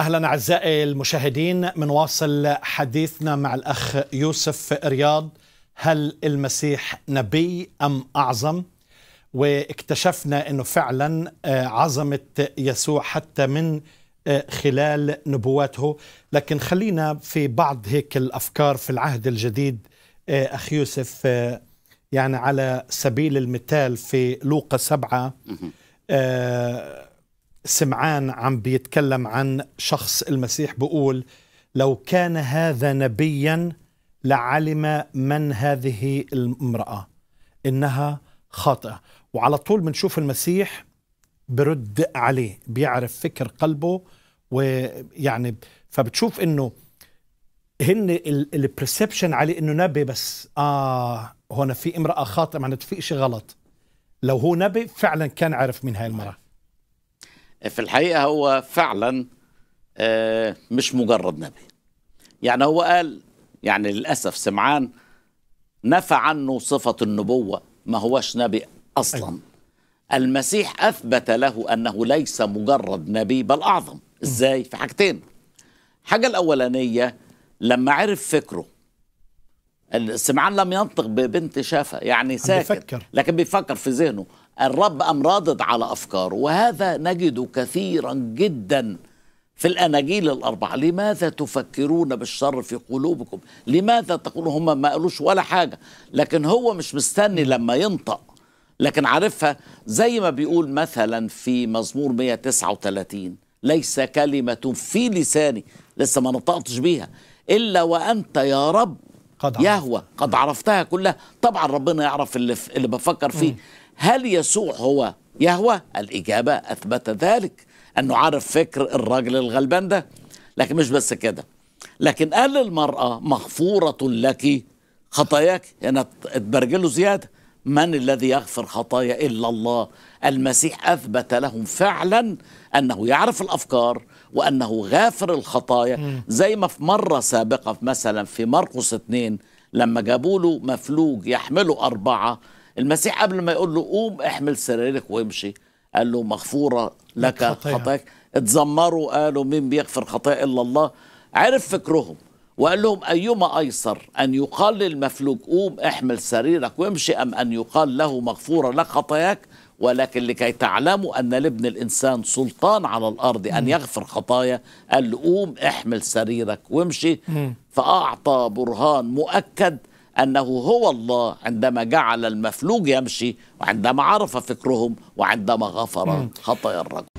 اهلا اعزائي المشاهدين منواصل حديثنا مع الاخ يوسف رياض هل المسيح نبي ام اعظم؟ واكتشفنا انه فعلا آه، عظمه يسوع حتى من آه، خلال نبواته، لكن خلينا في بعض هيك الافكار في العهد الجديد آه، اخ يوسف يعني على سبيل المثال في لوقا سبعه سمعان عم بيتكلم عن شخص المسيح بقول لو كان هذا نبيا لعلم من هذه الامرأة إنها خاطئة وعلى طول بنشوف المسيح برد عليه بيعرف فكر قلبه ويعني فبتشوف انه هن البرسبشن عليه انه نبي بس اه هنا في امراه خاطئه معناته في شيء غلط لو هو نبي فعلا كان عرف مين هاي المراه في الحقيقه هو فعلا آه، مش مجرد نبي يعني هو قال يعني للاسف سمعان نفى عنه صفه النبوه ما هوش نبي اصلا أيوه. المسيح اثبت له انه ليس مجرد نبي بل اعظم ازاي في حاجتين الحاجه الاولانيه لما عرف فكره سمعان لم ينطق ببنت شافة يعني ساكت بيفكر. لكن بيفكر في ذهنه الرب أم رادد على أفكاره وهذا نجد كثيرا جدا في الأناجيل الأربعة لماذا تفكرون بالشر في قلوبكم لماذا تقولون هم ما قالوش ولا حاجة لكن هو مش مستني لما ينطق لكن عارفها زي ما بيقول مثلا في مزمور 139 ليس كلمة في لساني لسه ما نطقتش بيها إلا وأنت يا رب قد يهوى قد عرفتها كلها طبعا ربنا يعرف اللي, اللي بفكر فيه هل يسوع هو يهوى الإجابة أثبت ذلك أنه عارف فكر الراجل الغلبان ده لكن مش بس كده لكن قال للمرأة مغفورة لك خطاياك يعني اتبرجله زيادة من الذي يغفر خطايا الا الله المسيح اثبت لهم فعلا انه يعرف الافكار وانه غافر الخطايا زي ما في مره سابقه مثلا في مرقس اثنين لما جابوا له مفلوج يحمله اربعه المسيح قبل ما يقول له قوم احمل سريرك وامشي قال له مغفوره لك خطاياك اتذمروا قالوا مين بيغفر خطايا الا الله عرف فكرهم وقال لهم أيما أيسر أن يقال للمفلوج قوم احمل سريرك وامشي أم أن يقال له مغفورة لك خطاياك ولكن لكي تعلموا أن لابن الإنسان سلطان على الأرض أن يغفر خطايا قال له قوم احمل سريرك وامشي فأعطى برهان مؤكد أنه هو الله عندما جعل المفلوج يمشي وعندما عرف فكرهم وعندما غفر خطايا الرجل